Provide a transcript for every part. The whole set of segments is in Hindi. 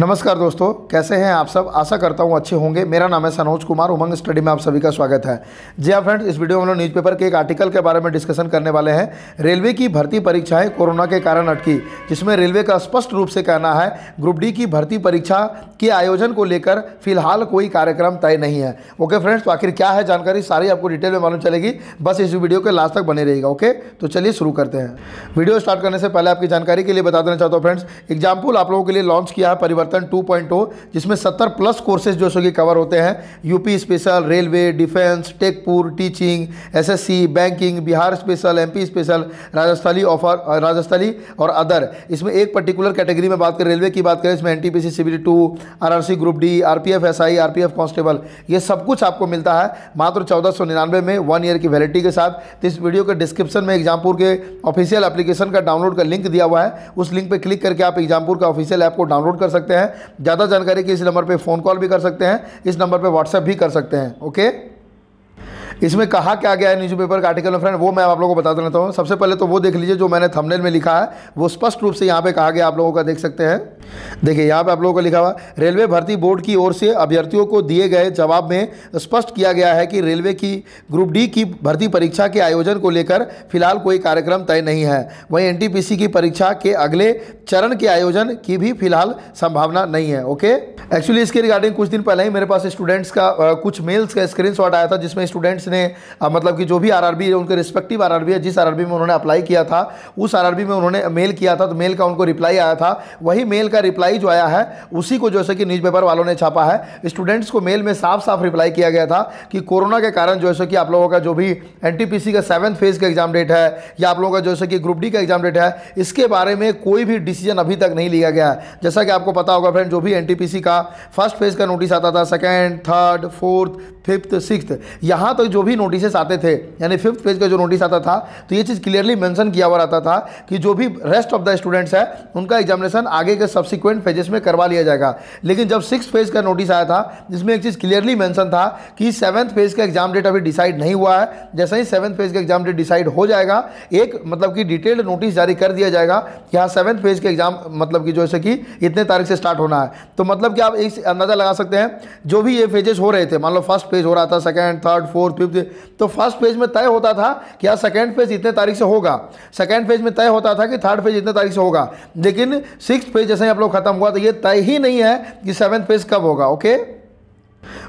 नमस्कार दोस्तों कैसे हैं आप सब आशा करता हूं अच्छे होंगे मेरा नाम है सनोज कुमार उमंग स्टडी में आप सभी का स्वागत है जी हाँ फ्रेंड्स इस वीडियो में हम लोग न्यूज़पेपर के एक आर्टिकल के बारे में डिस्कशन करने वाले हैं रेलवे की भर्ती परीक्षाएं कोरोना के कारण अटकी जिसमें रेलवे का स्पष्ट रूप से कहना है ग्रुप डी की भर्ती परीक्षा के आयोजन को लेकर फिलहाल कोई कार्यक्रम तय नहीं है ओके फ्रेंड्स तो आखिर क्या है जानकारी सारी आपको डिटेल में मालूम चलेगी बस इस वीडियो के लास्ट तक बने रहेगा ओके तो चलिए शुरू करते हैं वीडियो स्टार्ट करने से पहले आपकी जानकारी के लिए बता देना चाहता हूँ फ्रेंड्स एग्जाम्पल आप लोगों के लिए लॉन्च किया है परिवार परिवर्तन 2.0 जिसमें 70 प्लस कोर्सेज जो है कवर होते हैं यूपी स्पेशल रेलवे डिफेंस टेकपुर teaching SSC banking Bihar special MP special Rajasthani offer Rajasthani और अदर इसमें एक पर्टिकुलर कैटेगरी में बात करें रेलवे की बात करें इसमें N T P two R group D R P F constable constable ये सब कुछ आपको मिलता है मात्र चौदह सौ निन्यानवे में वन ईयर की वैलिडिटी के साथ तो इस वीडियो के डिस्क्रिप्शन में एग्जामपुर के ऑफिशियल एप्लीकेशन का डाउनलोड का लिंक दिया हुआ है उस लिंक पर क्लिक करके आप एग्जामपुर का ऑफिशियल ऐप को डाउनलोड कर सकते हैं सकते हैं ज़्यादा जानकारी के इस नंबर पर फ़ोन कॉल भी कर सकते हैं इस नंबर पर व्हाट्सएप भी कर सकते हैं ओके इसमें कहा क्या गया है पेपर का आर्टिकल में फ्रेंड वो मैं आप लोगों को बता देना चाहूँ सबसे पहले तो वो देख लीजिए जो मैंने थंबनेल में लिखा है वो स्पष्ट रूप से यहाँ पे कहा गया आप लोगों का देख सकते हैं देखिए यहाँ पे आप लोगों का लिखा हुआ रेलवे भर्ती बोर्ड की ओर से अभ्यर्थियों को दिए गए जवाब में स्पष्ट किया गया है कि रेलवे की ग्रुप डी की भर्ती परीक्षा के आयोजन को लेकर फिलहाल कोई कार्यक्रम तय नहीं है वहीं एन की परीक्षा के अगले चरण के आयोजन की भी फिलहाल संभावना नहीं है ओके एक्चुअली इसके रिगार्डिंग कुछ दिन पहले ही मेरे पास स्टूडेंट्स का आ, कुछ मेल्स का स्क्रीनशॉट आया था जिसमें स्टूडेंट्स ने आ, मतलब कि जो भी आरआरबी है उनके रिस्पेक्टिव आरआरबी है जिस आरआरबी में उन्होंने अप्लाई किया था उस आरआरबी में उन्होंने मेल किया था तो मेल का उनको रिप्लाई आया था वही मेल का रिप्लाई जो आया है उसी को जैसे कि न्यूज़पेपर वालों ने छापा है स्टूडेंट्स को मेल में साफ साफ रिप्लाई किया गया था कि कोरोना के कारण जो है कि आप लोगों का जो भी एन का सेवन्थ फेज़ का एग्ज़ाम डेट है या आप लोगों का जैसे कि ग्रुप डी का एग्ज़ाम डेट है इसके बारे में कोई भी डिसीजन अभी तक नहीं लिया गया है जैसा कि आपको पता होगा फ्रेंड जो भी एन का फर्स्ट फेज़ का नोटिस आता था second third fourth fifth six यहाँ तक तो जो भी नोटिसेस आते थे यानी फिफ्थ फेज का जो नोटिस आता था तो ये चीज़ क्लियरली मेंशन किया हुआ रहता था कि जो भी रेस्ट ऑफ द स्टूडेंट्स है उनका एग्जामिनेशन आगे के सब्सिक्वेंट फेजेस में करवा लिया जाएगा लेकिन जब सिक्स फेज का नोटिस आया था जिसमें एक चीज़ क्लियरली मैंसन था कि सेवन्थ फेज का एग्जाम डेट अभी डिसाइड नहीं हुआ है जैसे ही सेवन्थ फेज का एग्जाम डेट डिसाइड हो जाएगा एक मतलब कि डिटेल्ड नोटिस जारी कर दिया जाएगा कि हाँ सेवन्थ फेज के एग्जाम मतलब कि जैसे कि इतने तारीख से स्टार्ट होना है तो मतलब कि के आप इस अंदाज़ा लगा सकते हैं जो भी ये फेजेस हो रहे थे मान लो फर्स्ट पेज हो रहा था सेकेंड थर्ड फोर्थ फिफ्थ तो फर्स्ट पेज में तय होता था कि यार सेकेंड पेज इतने तारीख से होगा सेकेंड फेज में तय होता था कि थर्ड पेज इतने तारीख से होगा लेकिन सिक्स पेज जैसे आप लोग खत्म हुआ तो ये तय ही नहीं है कि सेवन्थ पेज कब होगा ओके okay?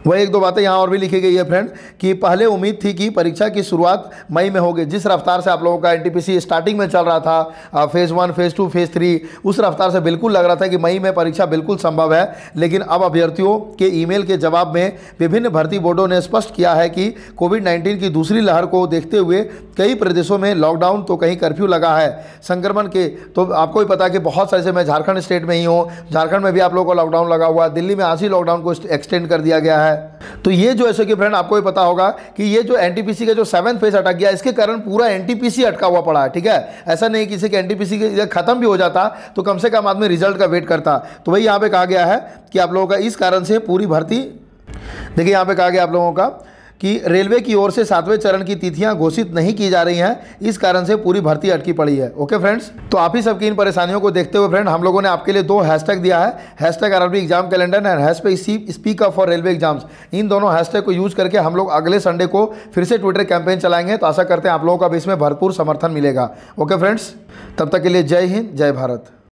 वह एक दो बातें यहाँ और भी लिखी गई है फ्रेंड कि पहले उम्मीद थी कि परीक्षा की शुरुआत मई में होगी जिस रफ्तार से आप लोगों का एन स्टार्टिंग में चल रहा था phase one phase two phase three उस रफ्तार से बिल्कुल लग रहा था कि मई में परीक्षा बिल्कुल संभव है लेकिन अब अभ्यर्थियों के ईमेल के जवाब में विभिन्न भर्ती बोर्डों ने स्पष्ट किया है कि कोविड नाइन्टीन की दूसरी लहर को देखते हुए कई प्रदेशों में लॉकडाउन तो कहीं कर्फ्यू लगा है संक्रमण के तो आपको ही पता है कि बहुत सारे से मैं झारखंड स्टेट में ही हूँ झारखंड में भी आप लोगों को लॉकडाउन लगा हुआ है दिल्ली में आज ही लॉकडाउन को एक्सटेंड कर दिया गया है है तो ये जो है कि फ्रेंड आपको भी पता होगा कि ये जो एनटीपीसी का जो सेवन फेज अटक गया इसके कारण पूरा एनटीपीसी अटका हुआ पड़ा है ठीक है ऐसा नहीं किसी के एनटीपीसी के खत्म भी हो जाता तो कम से कम आदमी रिजल्ट का वेट करता तो वही यहाँ पे कहा गया है कि आप लोगों का इस कारण से पूरी भर्ती देखिए यहाँ पे कहा गया आप लोगों का कि रेलवे की ओर से सातवें चरण की तिथियां घोषित नहीं की जा रही हैं इस कारण से पूरी भर्ती अटकी पड़ी है ओके फ्रेंड्स तो आप ही सबकी इन परेशानियों को देखते हुए फ्रेंड हम लोगों ने आपके लिए दो हैशटैग दिया है hashtag R exam calendar and hash पे speak up for railway exams इन दोनों हैशटैग को यूज करके हम लोग अगले संडे को फिर से ट्विटर कैंपेन चलाएंगे तो आशा करते हैं आप लोगों का भी इसमें भरपूर समर्थन मिलेगा ओके फ्रेंड्स तब तक के लिए जय हिंद जय भारत